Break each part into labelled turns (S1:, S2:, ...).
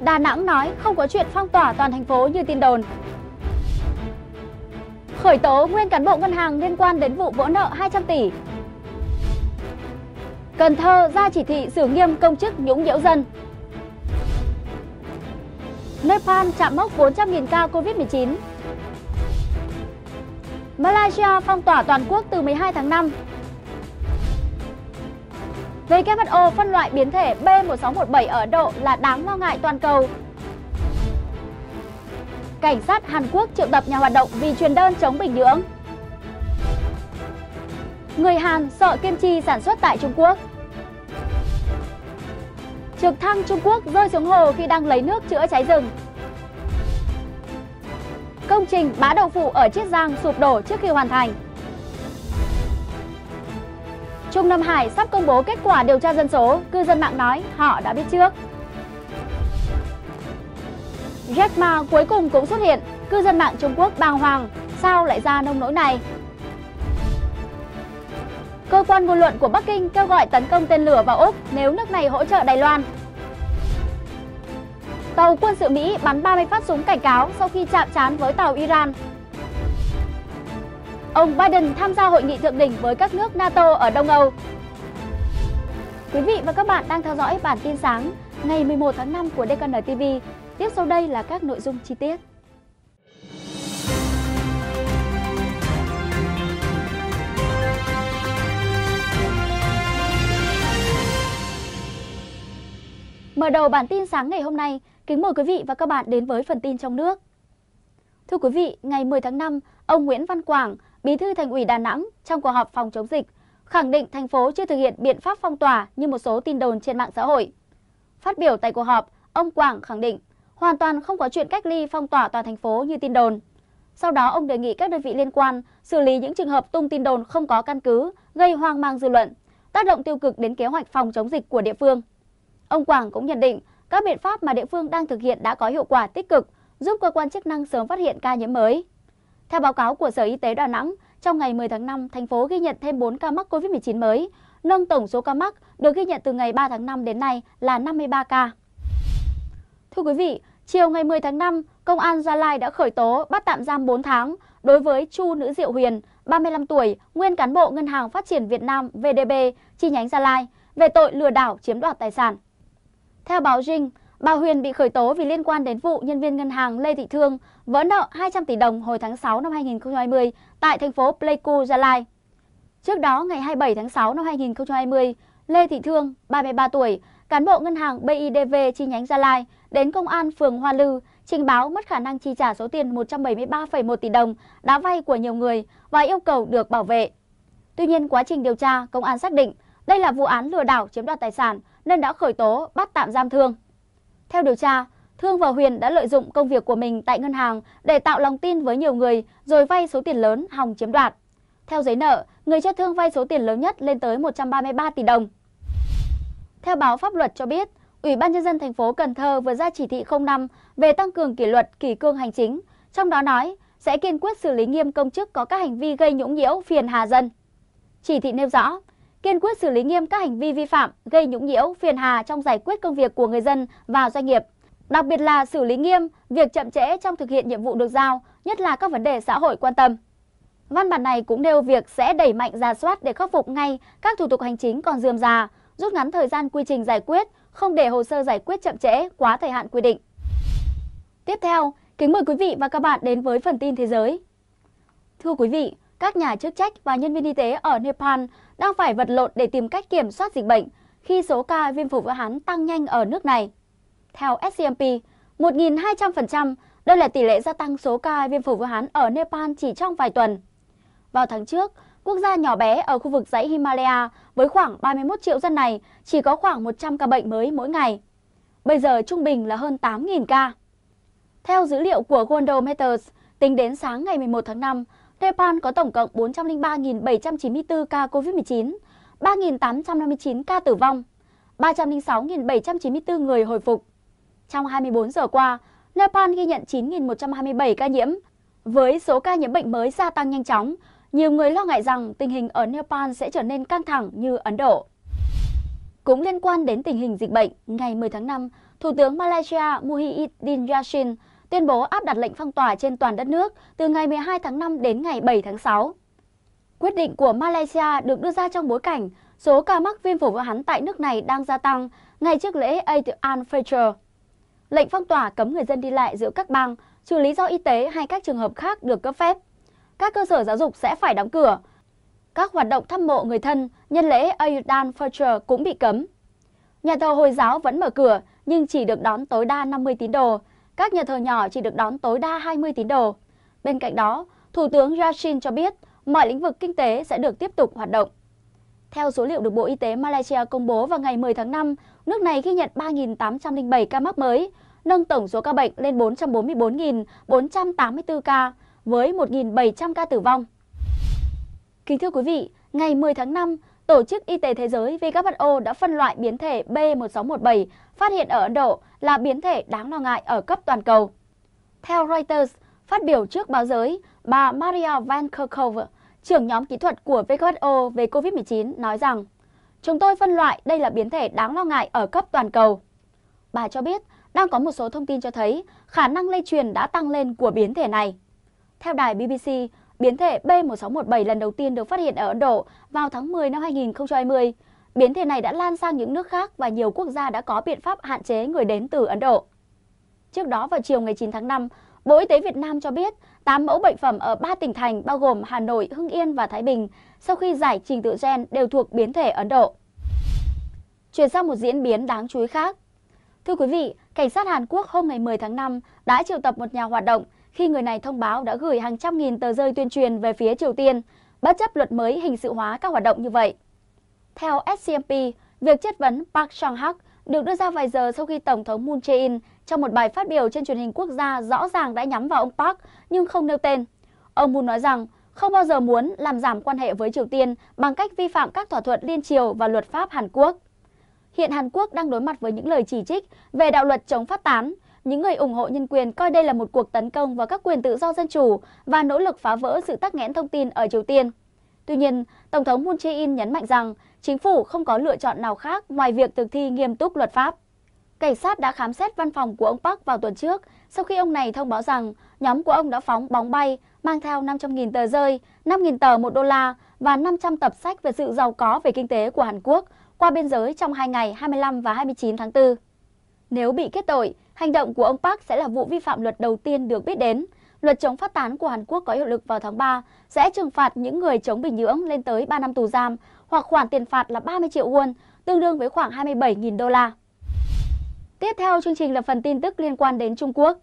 S1: Đà Nẵng nói không có chuyện phong tỏa toàn thành phố như tin đồn. Khởi tố nguyên cán bộ ngân hàng liên quan đến vụ vỡ nợ 200 tỷ. Cần Thơ ra chỉ thị xử nghiêm công chức nhũng nhiễu dân. Nepal chạm mốc 400.000 ca Covid-19. Malaysia phong tỏa toàn quốc từ 12 tháng 5 WHO phân loại biến thể B1617 ở Độ là đáng lo ngại toàn cầu. Cảnh sát Hàn Quốc triệu tập nhà hoạt động vì truyền đơn chống Bình Nhưỡng. Người Hàn sợ kim chi sản xuất tại Trung Quốc. Trực thăng Trung Quốc rơi xuống hồ khi đang lấy nước chữa cháy rừng. Công trình bá đậu phụ ở Chiết Giang sụp đổ trước khi hoàn thành. Trung Nam Hải sắp công bố kết quả điều tra dân số, cư dân mạng nói họ đã biết trước. Jack Ma cuối cùng cũng xuất hiện, cư dân mạng Trung Quốc bàng hoàng, sao lại ra nông nỗi này? Cơ quan ngôn luận của Bắc Kinh kêu gọi tấn công tên lửa vào Úc nếu nước này hỗ trợ Đài Loan. Tàu quân sự Mỹ bắn 30 phát súng cảnh cáo sau khi chạm trán với tàu Iran Ông Biden tham gia hội nghị thượng đỉnh với các nước NATO ở Đông Âu. Quý vị và các bạn đang theo dõi bản tin sáng ngày 11 tháng 5 của DKN TV. Tiếp sau đây là các nội dung chi tiết. Mở đầu bản tin sáng ngày hôm nay, kính mời quý vị và các bạn đến với phần tin trong nước. Thưa quý vị, ngày 10 tháng 5, ông Nguyễn Văn Quảng, Bí thư Thành ủy Đà Nẵng trong cuộc họp phòng chống dịch, khẳng định thành phố chưa thực hiện biện pháp phong tỏa như một số tin đồn trên mạng xã hội. Phát biểu tại cuộc họp, ông Quảng khẳng định hoàn toàn không có chuyện cách ly phong tỏa toàn thành phố như tin đồn. Sau đó ông đề nghị các đơn vị liên quan xử lý những trường hợp tung tin đồn không có căn cứ, gây hoang mang dư luận, tác động tiêu cực đến kế hoạch phòng chống dịch của địa phương. Ông Quảng cũng nhận định các biện pháp mà địa phương đang thực hiện đã có hiệu quả tích cực, giúp cơ quan chức năng sớm phát hiện ca nhiễm mới. Theo báo cáo của Sở Y tế Đà Nẵng, trong ngày 10 tháng 5, thành phố ghi nhận thêm 4 ca mắc COVID-19 mới, nâng tổng số ca mắc được ghi nhận từ ngày 3 tháng 5 đến nay là 53 ca. Thưa quý vị, chiều ngày 10 tháng 5, Công an Gia Lai đã khởi tố bắt tạm giam 4 tháng đối với Chu Nữ Diệu Huyền, 35 tuổi, nguyên cán bộ Ngân hàng Phát triển Việt Nam VDB chi nhánh Gia Lai về tội lừa đảo chiếm đoạt tài sản. Theo báo Jing. Bà Huyền bị khởi tố vì liên quan đến vụ nhân viên ngân hàng Lê Thị Thương vỡ nợ 200 tỷ đồng hồi tháng 6 năm 2020 tại thành phố Pleiku, Gia Lai. Trước đó, ngày 27 tháng 6 năm 2020, Lê Thị Thương, 33 tuổi, cán bộ ngân hàng BIDV chi nhánh Gia Lai, đến công an phường Hoa Lư trình báo mất khả năng chi trả số tiền 173,1 tỷ đồng đã vay của nhiều người và yêu cầu được bảo vệ. Tuy nhiên, quá trình điều tra, công an xác định đây là vụ án lừa đảo chiếm đoạt tài sản nên đã khởi tố bắt tạm giam Thương. Theo điều tra, Thương và Huyền đã lợi dụng công việc của mình tại ngân hàng để tạo lòng tin với nhiều người rồi vay số tiền lớn hòng chiếm đoạt. Theo giấy nợ, người cho Thương vay số tiền lớn nhất lên tới 133 tỷ đồng. Theo báo pháp luật cho biết, Ủy ban nhân dân thành phố Cần Thơ vừa ra chỉ thị 05 về tăng cường kỷ luật kỷ cương hành chính, trong đó nói sẽ kiên quyết xử lý nghiêm công chức có các hành vi gây nhũng nhiễu, phiền hà dân. Chỉ thị nêu rõ, kiên quyết xử lý nghiêm các hành vi vi phạm gây nhũng nhiễu, phiền hà trong giải quyết công việc của người dân và doanh nghiệp. Đặc biệt là xử lý nghiêm việc chậm trễ trong thực hiện nhiệm vụ được giao, nhất là các vấn đề xã hội quan tâm. Văn bản này cũng nêu việc sẽ đẩy mạnh ra soát để khắc phục ngay các thủ tục hành chính còn dườm già, rút ngắn thời gian quy trình giải quyết, không để hồ sơ giải quyết chậm trễ quá thời hạn quy định. Tiếp theo, kính mời quý vị và các bạn đến với phần tin thế giới. Thưa quý vị, các nhà chức trách và nhân viên y tế ở Nepal đang phải vật lộn để tìm cách kiểm soát dịch bệnh khi số ca viêm phổi Vũ Hán tăng nhanh ở nước này. Theo SCMP, 1.200%, đây là tỷ lệ gia tăng số ca viêm phổi Vũ Hán ở Nepal chỉ trong vài tuần. Vào tháng trước, quốc gia nhỏ bé ở khu vực dãy Himalaya với khoảng 31 triệu dân này chỉ có khoảng 100 ca bệnh mới mỗi ngày. Bây giờ trung bình là hơn 8.000 ca. Theo dữ liệu của Worldometers, tính đến sáng ngày 11 tháng 5, Nepal có tổng cộng 403.794 ca COVID-19, 3.859 ca tử vong, 306.794 người hồi phục. Trong 24 giờ qua, Nepal ghi nhận 9.127 ca nhiễm. Với số ca nhiễm bệnh mới gia tăng nhanh chóng, nhiều người lo ngại rằng tình hình ở Nepal sẽ trở nên căng thẳng như Ấn Độ. Cũng liên quan đến tình hình dịch bệnh, ngày 10 tháng 5, Thủ tướng Malaysia Muhyiddin Yassin tuyên bố áp đặt lệnh phong tỏa trên toàn đất nước từ ngày 12 tháng 5 đến ngày 7 tháng 6. Quyết định của Malaysia được đưa ra trong bối cảnh số ca mắc viêm phổi Vũ Hán tại nước này đang gia tăng ngay trước lễ Eid al-Fitr. Lệnh phong tỏa cấm người dân đi lại giữa các bang, trừ lý do y tế hay các trường hợp khác được cấp phép. Các cơ sở giáo dục sẽ phải đóng cửa. Các hoạt động thăm mộ người thân nhân lễ Eid al-Fitr cũng bị cấm. Nhà thờ Hồi giáo vẫn mở cửa nhưng chỉ được đón tối đa 50 tín đồ, các nhà thờ nhỏ chỉ được đón tối đa 20 tín đồ. Bên cạnh đó, Thủ tướng Yashin cho biết mọi lĩnh vực kinh tế sẽ được tiếp tục hoạt động. Theo số liệu được Bộ Y tế Malaysia công bố vào ngày 10 tháng 5, nước này ghi nhận 3.807 ca mắc mới, nâng tổng số ca bệnh lên 444.484 ca, với 1.700 ca tử vong. Kính thưa quý vị, ngày 10 tháng 5, Tổ chức Y tế Thế giới WHO đã phân loại biến thể B1617 phát hiện ở Ấn Độ là biến thể đáng lo ngại ở cấp toàn cầu. Theo Reuters, phát biểu trước báo giới, bà Maria Van Kerkhove, trưởng nhóm kỹ thuật của WHO về COVID-19 nói rằng Chúng tôi phân loại đây là biến thể đáng lo ngại ở cấp toàn cầu. Bà cho biết đang có một số thông tin cho thấy khả năng lây truyền đã tăng lên của biến thể này. Theo đài BBC, Biến thể B1617 lần đầu tiên được phát hiện ở Ấn Độ vào tháng 10 năm 2020. Biến thể này đã lan sang những nước khác và nhiều quốc gia đã có biện pháp hạn chế người đến từ Ấn Độ. Trước đó vào chiều ngày 9 tháng 5, Bộ Y tế Việt Nam cho biết 8 mẫu bệnh phẩm ở 3 tỉnh thành bao gồm Hà Nội, Hưng Yên và Thái Bình sau khi giải trình tự gen đều thuộc biến thể Ấn Độ. Chuyển sang một diễn biến đáng chú ý khác. Thưa quý vị, Cảnh sát Hàn Quốc hôm ngày 10 tháng 5 đã triệu tập một nhà hoạt động khi người này thông báo đã gửi hàng trăm nghìn tờ rơi tuyên truyền về phía Triều Tiên, bất chấp luật mới hình sự hóa các hoạt động như vậy. Theo SCMP, việc chất vấn Park chung hak được đưa ra vài giờ sau khi Tổng thống Moon Jae-in trong một bài phát biểu trên truyền hình quốc gia rõ ràng đã nhắm vào ông Park nhưng không nêu tên. Ông Moon nói rằng không bao giờ muốn làm giảm quan hệ với Triều Tiên bằng cách vi phạm các thỏa thuận liên triều và luật pháp Hàn Quốc. Hiện Hàn Quốc đang đối mặt với những lời chỉ trích về đạo luật chống phát tán, những người ủng hộ nhân quyền coi đây là một cuộc tấn công vào các quyền tự do dân chủ và nỗ lực phá vỡ sự tắc nghẽn thông tin ở Triều Tiên. Tuy nhiên, Tổng thống Moon Jae-in nhấn mạnh rằng chính phủ không có lựa chọn nào khác ngoài việc thực thi nghiêm túc luật pháp. Cảnh sát đã khám xét văn phòng của ông Park vào tuần trước sau khi ông này thông báo rằng nhóm của ông đã phóng bóng bay mang theo 500.000 tờ rơi, 5.000 tờ 1 đô la và 500 tập sách về sự giàu có về kinh tế của Hàn Quốc qua biên giới trong hai ngày 25 và 29 tháng 4. Nếu bị kết tội, hành động của ông Park sẽ là vụ vi phạm luật đầu tiên được biết đến. Luật chống phát tán của Hàn Quốc có hiệu lực vào tháng 3 sẽ trừng phạt những người chống Bình Nhưỡng lên tới 3 năm tù giam hoặc khoản tiền phạt là 30 triệu won, tương đương với khoảng 27.000 đô la. Tiếp theo chương trình là phần tin tức liên quan đến Trung Quốc.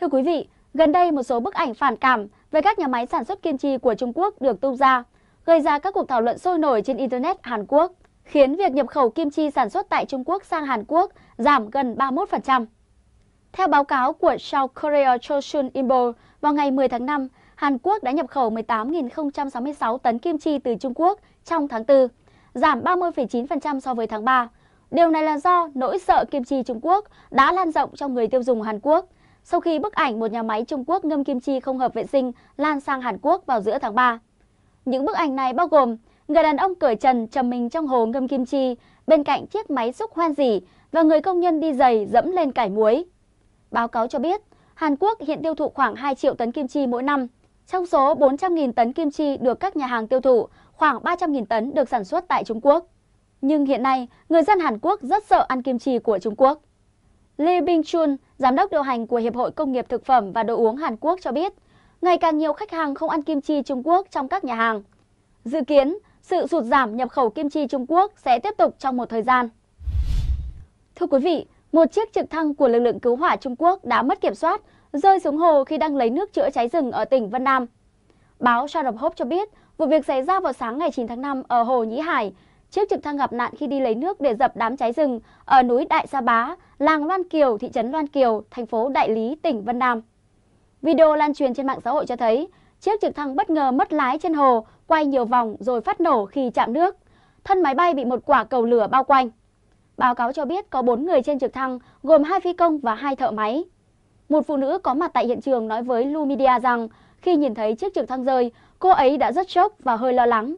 S1: Thưa quý vị, gần đây một số bức ảnh phản cảm về các nhà máy sản xuất kiên trì của Trung Quốc được tung ra, gây ra các cuộc thảo luận sôi nổi trên Internet Hàn Quốc khiến việc nhập khẩu kim chi sản xuất tại Trung Quốc sang Hàn Quốc giảm gần 31%. Theo báo cáo của South Korea Chosun Ilbo, vào ngày 10 tháng 5, Hàn Quốc đã nhập khẩu 18.066 tấn kim chi từ Trung Quốc trong tháng 4, giảm 30,9% so với tháng 3. Điều này là do nỗi sợ kim chi Trung Quốc đã lan rộng trong người tiêu dùng Hàn Quốc sau khi bức ảnh một nhà máy Trung Quốc ngâm kim chi không hợp vệ sinh lan sang Hàn Quốc vào giữa tháng 3. Những bức ảnh này bao gồm người đàn ông cởi trần trầm mình trong hồ ngâm kim chi, bên cạnh chiếc máy xúc hoan dỉ và người công nhân đi giày dẫm lên cải muối. Báo cáo cho biết, Hàn Quốc hiện tiêu thụ khoảng 2 triệu tấn kim chi mỗi năm. Trong số 400.000 tấn kim chi được các nhà hàng tiêu thụ, khoảng 300.000 tấn được sản xuất tại Trung Quốc. Nhưng hiện nay, người dân Hàn Quốc rất sợ ăn kim chi của Trung Quốc. Lee Bing Chun, giám đốc điều hành của Hiệp hội Công nghiệp Thực phẩm và Đồ uống Hàn Quốc cho biết, ngày càng nhiều khách hàng không ăn kim chi Trung Quốc trong các nhà hàng. Dự kiến, sự sụt giảm nhập khẩu kim chi Trung Quốc sẽ tiếp tục trong một thời gian. Thưa quý vị, một chiếc trực thăng của lực lượng cứu hỏa Trung Quốc đã mất kiểm soát, rơi xuống hồ khi đang lấy nước chữa cháy rừng ở tỉnh Vân Nam. Báo Sharp Hope cho biết, vụ việc xảy ra vào sáng ngày 9 tháng 5 ở hồ Nhĩ Hải. Chiếc trực thăng gặp nạn khi đi lấy nước để dập đám cháy rừng ở núi Đại Sa Bá, làng Loan Kiều, thị trấn Loan Kiều, thành phố Đại Lý, tỉnh Vân Nam. Video lan truyền trên mạng xã hội cho thấy, chiếc trực thăng bất ngờ mất lái trên hồ, quay nhiều vòng rồi phát nổ khi chạm nước. Thân máy bay bị một quả cầu lửa bao quanh. Báo cáo cho biết có 4 người trên trực thăng, gồm hai phi công và hai thợ máy. Một phụ nữ có mặt tại hiện trường nói với Lumidia rằng khi nhìn thấy chiếc trực thăng rơi, cô ấy đã rất sốc và hơi lo lắng.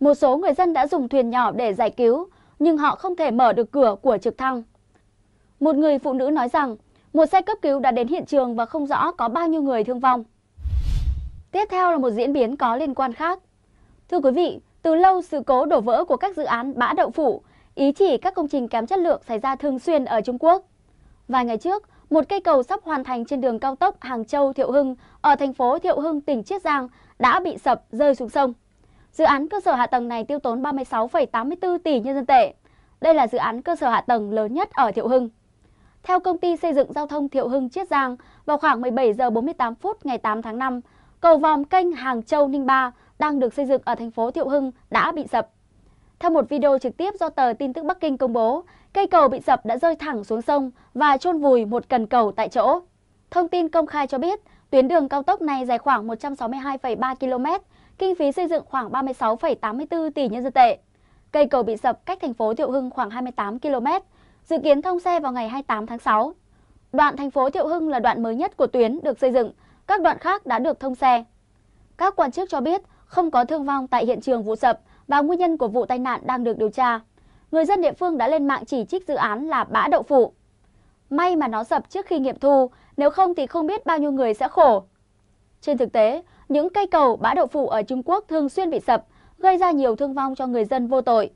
S1: Một số người dân đã dùng thuyền nhỏ để giải cứu, nhưng họ không thể mở được cửa của trực thăng. Một người phụ nữ nói rằng một xe cấp cứu đã đến hiện trường và không rõ có bao nhiêu người thương vong. Tiếp theo là một diễn biến có liên quan khác. Thưa quý vị, từ lâu sự cố đổ vỡ của các dự án bã đậu phủ, ý chỉ các công trình kém chất lượng xảy ra thường xuyên ở Trung Quốc. Vài ngày trước, một cây cầu sắp hoàn thành trên đường cao tốc Hàng Châu Thiệu Hưng ở thành phố Thiệu Hưng, tỉnh Chiết Giang đã bị sập rơi xuống sông. Dự án cơ sở hạ tầng này tiêu tốn 36,84 tỷ nhân dân tệ. Đây là dự án cơ sở hạ tầng lớn nhất ở Thiệu Hưng. Theo công ty xây dựng giao thông Thiệu Hưng Chiết Giang, vào khoảng 17 giờ 48 phút ngày 8 tháng 5, Cầu vòm kênh Hàng Châu Ninh Ba đang được xây dựng ở thành phố Thiệu Hưng đã bị sập. Theo một video trực tiếp do tờ tin tức Bắc Kinh công bố, cây cầu bị sập đã rơi thẳng xuống sông và chôn vùi một cần cầu tại chỗ. Thông tin công khai cho biết, tuyến đường cao tốc này dài khoảng 162,3 km, kinh phí xây dựng khoảng 36,84 tỷ nhân dân tệ. Cây cầu bị sập cách thành phố Thiệu Hưng khoảng 28 km, dự kiến thông xe vào ngày 28 tháng 6. Đoạn thành phố Thiệu Hưng là đoạn mới nhất của tuyến được xây dựng các đoạn khác đã được thông xe. Các quan chức cho biết không có thương vong tại hiện trường vụ sập và nguyên nhân của vụ tai nạn đang được điều tra. Người dân địa phương đã lên mạng chỉ trích dự án là bã đậu phụ. May mà nó sập trước khi nghiệm thu, nếu không thì không biết bao nhiêu người sẽ khổ. Trên thực tế, những cây cầu bã đậu phụ ở Trung Quốc thường xuyên bị sập, gây ra nhiều thương vong cho người dân vô tội.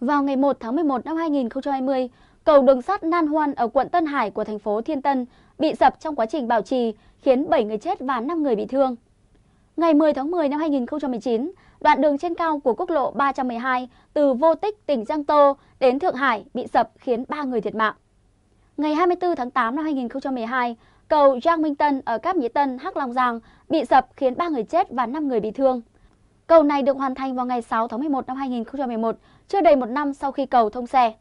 S1: Vào ngày 1 tháng 11 năm 2020, cầu đường sắt Nan Hoan ở quận Tân Hải của thành phố Thiên Tân bị sập trong quá trình bảo trì, khiến 7 người chết và 5 người bị thương. Ngày 10 tháng 10 năm 2019, đoạn đường trên cao của quốc lộ 312 từ Vô Tích, tỉnh Giang Tô đến Thượng Hải bị sập khiến 3 người thiệt mạng. Ngày 24 tháng 8 năm 2012, cầu Giang Minh Tân ở Cáp Nhĩ Tân, Hắc Long Giang bị sập khiến 3 người chết và 5 người bị thương. Cầu này được hoàn thành vào ngày 6 tháng 11 năm 2011, chưa đầy một năm sau khi cầu thông xe.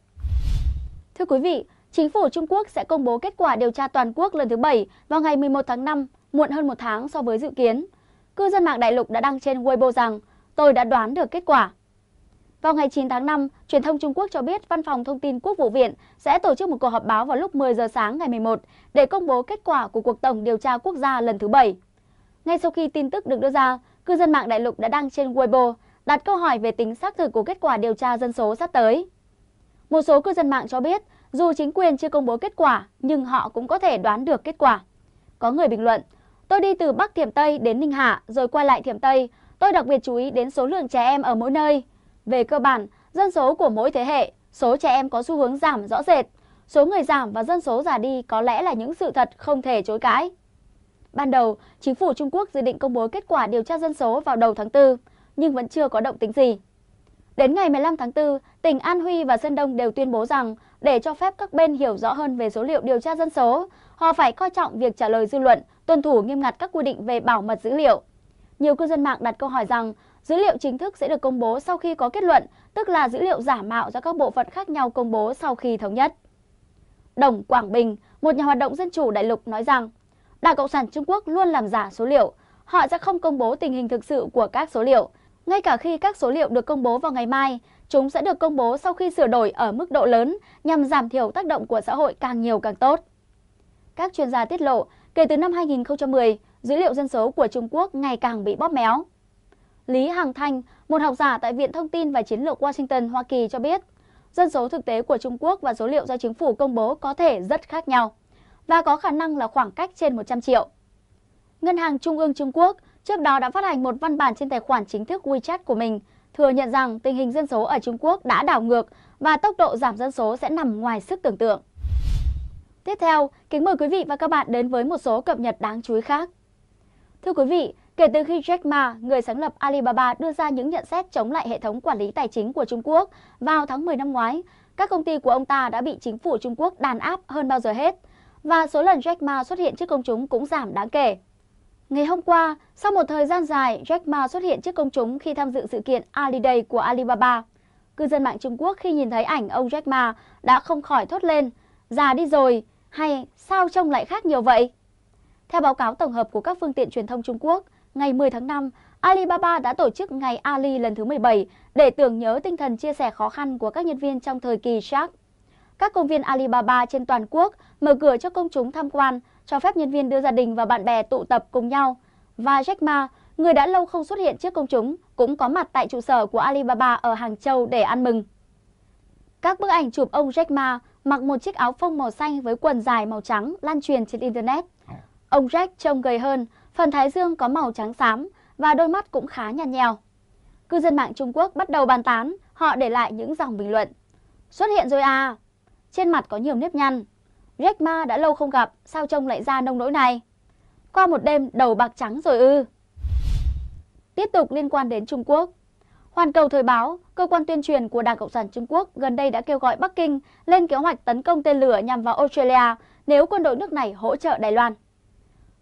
S1: Thưa quý vị, Chính phủ Trung Quốc sẽ công bố kết quả điều tra toàn quốc lần thứ 7 vào ngày 11 tháng 5, muộn hơn một tháng so với dự kiến. Cư dân mạng đại lục đã đăng trên Weibo rằng tôi đã đoán được kết quả. Vào ngày 9 tháng 5, truyền thông Trung Quốc cho biết Văn phòng Thông tin Quốc vụ Viện sẽ tổ chức một cuộc họp báo vào lúc 10 giờ sáng ngày 11 để công bố kết quả của cuộc tổng điều tra quốc gia lần thứ 7. Ngay sau khi tin tức được đưa ra, cư dân mạng đại lục đã đăng trên Weibo đặt câu hỏi về tính xác thực của kết quả điều tra dân số sắp tới. Một số cư dân mạng cho biết dù chính quyền chưa công bố kết quả, nhưng họ cũng có thể đoán được kết quả. Có người bình luận, tôi đi từ Bắc Thiểm Tây đến Ninh Hạ rồi quay lại Thiểm Tây. Tôi đặc biệt chú ý đến số lượng trẻ em ở mỗi nơi. Về cơ bản, dân số của mỗi thế hệ, số trẻ em có xu hướng giảm rõ rệt. Số người giảm và dân số già đi có lẽ là những sự thật không thể chối cãi. Ban đầu, chính phủ Trung Quốc dự định công bố kết quả điều tra dân số vào đầu tháng 4, nhưng vẫn chưa có động tính gì. Đến ngày 15 tháng 4, tỉnh An Huy và Sơn Đông đều tuyên bố rằng để cho phép các bên hiểu rõ hơn về số liệu điều tra dân số, họ phải coi trọng việc trả lời dư luận, tuân thủ nghiêm ngặt các quy định về bảo mật dữ liệu. Nhiều cư dân mạng đặt câu hỏi rằng dữ liệu chính thức sẽ được công bố sau khi có kết luận, tức là dữ liệu giả mạo do các bộ phận khác nhau công bố sau khi thống nhất. Đồng Quảng Bình, một nhà hoạt động dân chủ đại lục nói rằng, Đảng Cộng sản Trung Quốc luôn làm giả số liệu, họ sẽ không công bố tình hình thực sự của các số liệu. Ngay cả khi các số liệu được công bố vào ngày mai, chúng sẽ được công bố sau khi sửa đổi ở mức độ lớn nhằm giảm thiểu tác động của xã hội càng nhiều càng tốt. Các chuyên gia tiết lộ, kể từ năm 2010, dữ liệu dân số của Trung Quốc ngày càng bị bóp méo. Lý Hằng Thanh, một học giả tại Viện Thông tin và Chiến lược Washington, Hoa Kỳ cho biết, dân số thực tế của Trung Quốc và số liệu do chính phủ công bố có thể rất khác nhau và có khả năng là khoảng cách trên 100 triệu. Ngân hàng Trung ương Trung Quốc trước đó đã phát hành một văn bản trên tài khoản chính thức WeChat của mình thừa nhận rằng tình hình dân số ở Trung Quốc đã đảo ngược và tốc độ giảm dân số sẽ nằm ngoài sức tưởng tượng. Tiếp theo, kính mời quý vị và các bạn đến với một số cập nhật đáng chú ý khác. Thưa quý vị, kể từ khi Jack Ma, người sáng lập Alibaba đưa ra những nhận xét chống lại hệ thống quản lý tài chính của Trung Quốc vào tháng 10 năm ngoái, các công ty của ông ta đã bị chính phủ Trung Quốc đàn áp hơn bao giờ hết, và số lần Jack Ma xuất hiện trước công chúng cũng giảm đáng kể. Ngày hôm qua, sau một thời gian dài, Jack Ma xuất hiện trước công chúng khi tham dự sự kiện Aliday của Alibaba. Cư dân mạng Trung Quốc khi nhìn thấy ảnh ông Jack Ma đã không khỏi thốt lên, già đi rồi, hay sao trông lại khác nhiều vậy? Theo báo cáo tổng hợp của các phương tiện truyền thông Trung Quốc, ngày 10 tháng 5, Alibaba đã tổ chức ngày Ali lần thứ 17 để tưởng nhớ tinh thần chia sẻ khó khăn của các nhân viên trong thời kỳ Shark. Các công viên Alibaba trên toàn quốc mở cửa cho công chúng tham quan, cho phép nhân viên đưa gia đình và bạn bè tụ tập cùng nhau. Và Jack Ma, người đã lâu không xuất hiện trước công chúng, cũng có mặt tại trụ sở của Alibaba ở Hàng Châu để ăn mừng. Các bức ảnh chụp ông Jack Ma mặc một chiếc áo phông màu xanh với quần dài màu trắng lan truyền trên Internet. Ông Jack trông gầy hơn, phần thái dương có màu trắng xám và đôi mắt cũng khá nhạt nhèo. Cư dân mạng Trung Quốc bắt đầu bàn tán, họ để lại những dòng bình luận. Xuất hiện rồi à, trên mặt có nhiều nếp nhăn, Jack Ma đã lâu không gặp, sao trông lại ra nông nỗi này? Qua một đêm đầu bạc trắng rồi ư? Tiếp tục liên quan đến Trung Quốc. Hoàn cầu thời báo, cơ quan tuyên truyền của Đảng Cộng sản Trung Quốc gần đây đã kêu gọi Bắc Kinh lên kế hoạch tấn công tên lửa nhằm vào Australia nếu quân đội nước này hỗ trợ Đài Loan.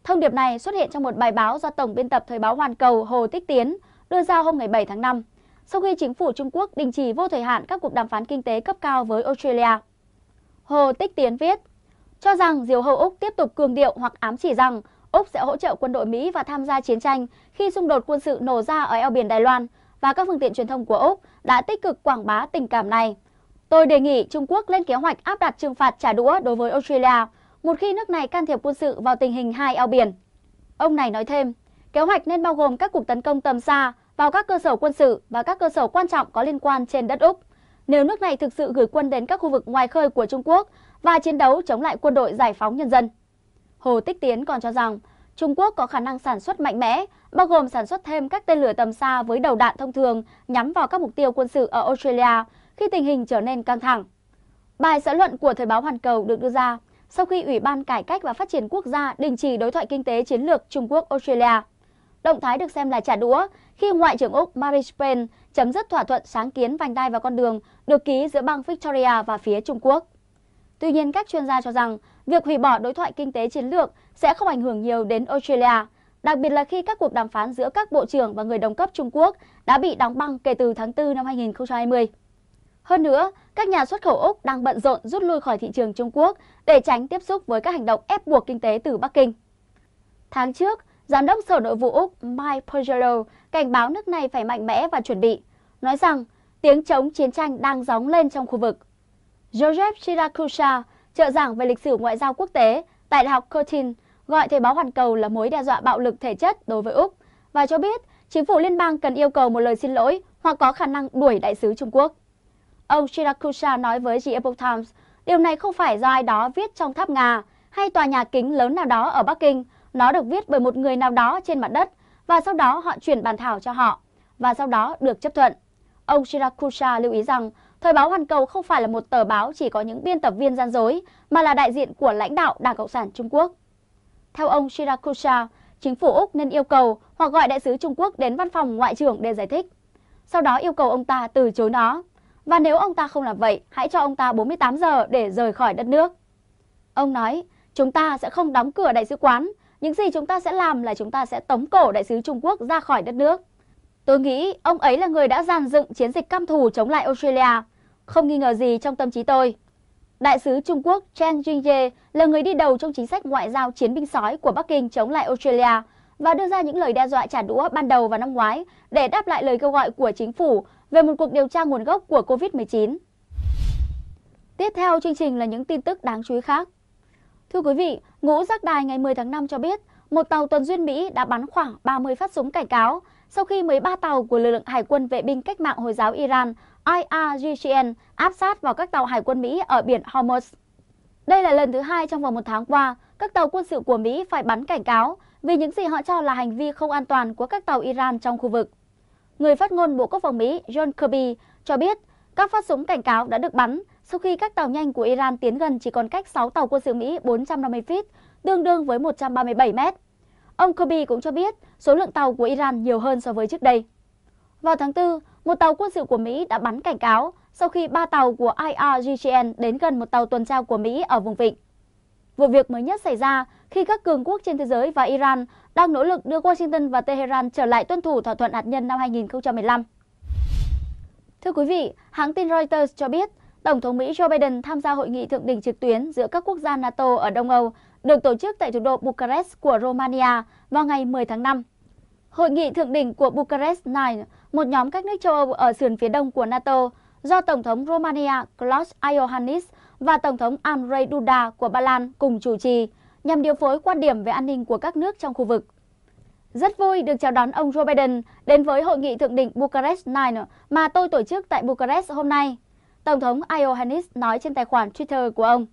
S1: Thông điệp này xuất hiện trong một bài báo do Tổng biên tập Thời báo Hoàn cầu Hồ Tích Tiến đưa ra hôm ngày 7 tháng 5, sau khi chính phủ Trung Quốc đình chỉ vô thời hạn các cuộc đàm phán kinh tế cấp cao với Australia. Hồ Tích Tiến viết, cho rằng Diều Hâu Úc tiếp tục cường điệu hoặc ám chỉ rằng Úc sẽ hỗ trợ quân đội Mỹ và tham gia chiến tranh khi xung đột quân sự nổ ra ở eo biển Đài Loan và các phương tiện truyền thông của Úc đã tích cực quảng bá tình cảm này. Tôi đề nghị Trung Quốc lên kế hoạch áp đặt trừng phạt trả đũa đối với Australia một khi nước này can thiệp quân sự vào tình hình hai eo biển. Ông này nói thêm, kế hoạch nên bao gồm các cuộc tấn công tầm xa vào các cơ sở quân sự và các cơ sở quan trọng có liên quan trên đất Úc. Nếu nước này thực sự gửi quân đến các khu vực ngoài khơi của Trung Quốc và chiến đấu chống lại quân đội giải phóng nhân dân. Hồ Tích Tiến còn cho rằng Trung Quốc có khả năng sản xuất mạnh mẽ, bao gồm sản xuất thêm các tên lửa tầm xa với đầu đạn thông thường nhắm vào các mục tiêu quân sự ở Australia khi tình hình trở nên căng thẳng. Bài xã luận của Thời báo Hoàn Cầu được đưa ra sau khi Ủy ban Cải cách và Phát triển Quốc gia đình chỉ đối thoại kinh tế chiến lược Trung Quốc-Australia. Động thái được xem là trả đũa khi Ngoại trưởng Úc Marie Payne chấm dứt thỏa thuận sáng kiến vành đai và con đường được ký giữa bang Victoria và phía Trung Quốc. Tuy nhiên, các chuyên gia cho rằng việc hủy bỏ đối thoại kinh tế chiến lược sẽ không ảnh hưởng nhiều đến Australia, đặc biệt là khi các cuộc đàm phán giữa các bộ trưởng và người đồng cấp Trung Quốc đã bị đóng băng kể từ tháng 4 năm 2020. Hơn nữa, các nhà xuất khẩu Úc đang bận rộn rút lui khỏi thị trường Trung Quốc để tránh tiếp xúc với các hành động ép buộc kinh tế từ Bắc Kinh. Tháng trước, Giám đốc Sở Nội vụ Úc Mike Poggio cảnh báo nước này phải mạnh mẽ và chuẩn bị, nói rằng tiếng chống chiến tranh đang gióng lên trong khu vực. Joseph Shirakusha, trợ giảng về lịch sử ngoại giao quốc tế tại Đại học Curtin, gọi Thời báo hoàn cầu là mối đe dọa bạo lực thể chất đối với Úc và cho biết chính phủ liên bang cần yêu cầu một lời xin lỗi hoặc có khả năng đuổi đại sứ Trung Quốc. Ông Shirakusha nói với The Epoch Times, điều này không phải do ai đó viết trong tháp Nga hay tòa nhà kính lớn nào đó ở Bắc Kinh. Nó được viết bởi một người nào đó trên mặt đất và sau đó họ chuyển bàn thảo cho họ và sau đó được chấp thuận. Ông Shirakusha lưu ý rằng Thời báo Hoàn Cầu không phải là một tờ báo chỉ có những biên tập viên gian dối, mà là đại diện của lãnh đạo Đảng Cộng sản Trung Quốc. Theo ông Shirakusha, chính phủ Úc nên yêu cầu hoặc gọi đại sứ Trung Quốc đến văn phòng Ngoại trưởng để giải thích. Sau đó yêu cầu ông ta từ chối nó. Và nếu ông ta không làm vậy, hãy cho ông ta 48 giờ để rời khỏi đất nước. Ông nói, chúng ta sẽ không đóng cửa đại sứ quán. Những gì chúng ta sẽ làm là chúng ta sẽ tống cổ đại sứ Trung Quốc ra khỏi đất nước. Tôi nghĩ ông ấy là người đã dàn dựng chiến dịch căm thù chống lại Australia không nghi ngờ gì trong tâm trí tôi. Đại sứ Trung Quốc Chen Jingye là người đi đầu trong chính sách ngoại giao chiến binh sói của Bắc Kinh chống lại Australia và đưa ra những lời đe dọa trả đũa ban đầu vào năm ngoái để đáp lại lời kêu gọi của chính phủ về một cuộc điều tra nguồn gốc của COVID-19. Tiếp theo chương trình là những tin tức đáng chú ý khác. Thưa quý vị, ngũ giác đài ngày 10 tháng 5 cho biết một tàu tuần duyên Mỹ đã bắn khoảng 30 phát súng cảnh cáo sau khi 13 tàu của lực lượng hải quân vệ binh cách mạng Hồi giáo Iran IRGCN áp sát vào các tàu hải quân Mỹ ở biển Hormuz. Đây là lần thứ hai trong vòng một tháng qua, các tàu quân sự của Mỹ phải bắn cảnh cáo vì những gì họ cho là hành vi không an toàn của các tàu Iran trong khu vực. Người phát ngôn Bộ Quốc phòng Mỹ John Kirby cho biết các phát súng cảnh cáo đã được bắn sau khi các tàu nhanh của Iran tiến gần chỉ còn cách 6 tàu quân sự Mỹ 450 feet, tương đương với 137 mét. Ông Kirby cũng cho biết số lượng tàu của Iran nhiều hơn so với trước đây. Vào tháng 4, một tàu quân sự của Mỹ đã bắn cảnh cáo sau khi ba tàu của IRGCN đến gần một tàu tuần tra của Mỹ ở vùng vịnh. Vụ việc mới nhất xảy ra khi các cường quốc trên thế giới và Iran đang nỗ lực đưa Washington và Tehran trở lại tuân thủ thỏa thuận hạt nhân năm 2015. Thưa quý vị, hãng tin Reuters cho biết, Tổng thống Mỹ Joe Biden tham gia hội nghị thượng đỉnh trực tuyến giữa các quốc gia NATO ở Đông Âu được tổ chức tại thủ đô Bucharest của Romania vào ngày 10 tháng 5. Hội nghị thượng đỉnh của Bucharest 9 một nhóm các nước châu Âu ở sườn phía đông của NATO do Tổng thống Romania Klaus Iohannis và Tổng thống Andrei Duda của Ba Lan cùng chủ trì nhằm điều phối quan điểm về an ninh của các nước trong khu vực. Rất vui được chào đón ông Joe Biden đến với hội nghị thượng đỉnh Bucharest 9 mà tôi tổ chức tại Bucharest hôm nay. Tổng thống Iohannis nói trên tài khoản Twitter của ông.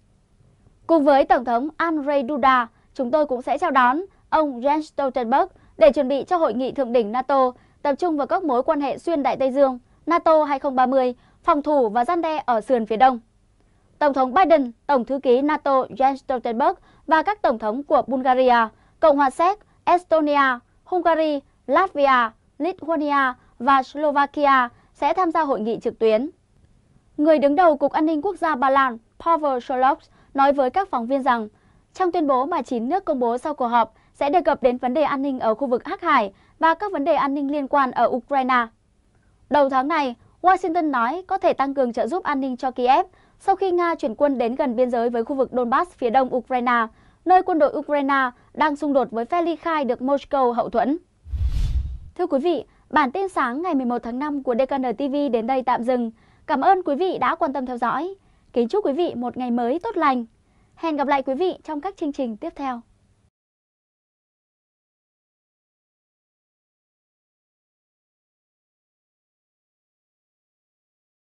S1: Cùng với Tổng thống Andrei Duda, chúng tôi cũng sẽ chào đón ông Jens Stoltenberg để chuẩn bị cho hội nghị thượng đỉnh NATO tập trung vào các mối quan hệ xuyên Đại Tây Dương, NATO 2030, phòng thủ và gian đe ở sườn phía đông. Tổng thống Biden, Tổng thư ký NATO Jens Stoltenberg và các tổng thống của Bulgaria, Cộng hòa Séc, Estonia, Hungary, Latvia, Lithuania và Slovakia sẽ tham gia hội nghị trực tuyến. Người đứng đầu Cục An ninh Quốc gia Ba Lan, Pavel Sholok, nói với các phóng viên rằng trong tuyên bố mà 9 nước công bố sau cuộc họp sẽ đề cập đến vấn đề an ninh ở khu vực Hắc Hải và các vấn đề an ninh liên quan ở Ukraine. Đầu tháng này, Washington nói có thể tăng cường trợ giúp an ninh cho Kiev sau khi Nga chuyển quân đến gần biên giới với khu vực Donbass phía đông Ukraine, nơi quân đội Ukraine đang xung đột với phe ly khai được Moscow hậu thuẫn. Thưa quý vị, bản tin sáng ngày 11 tháng 5 của DKN TV đến đây tạm dừng. Cảm ơn quý vị đã quan tâm theo dõi. Kính chúc quý vị một ngày mới tốt lành. Hẹn gặp lại quý vị trong các chương trình tiếp theo.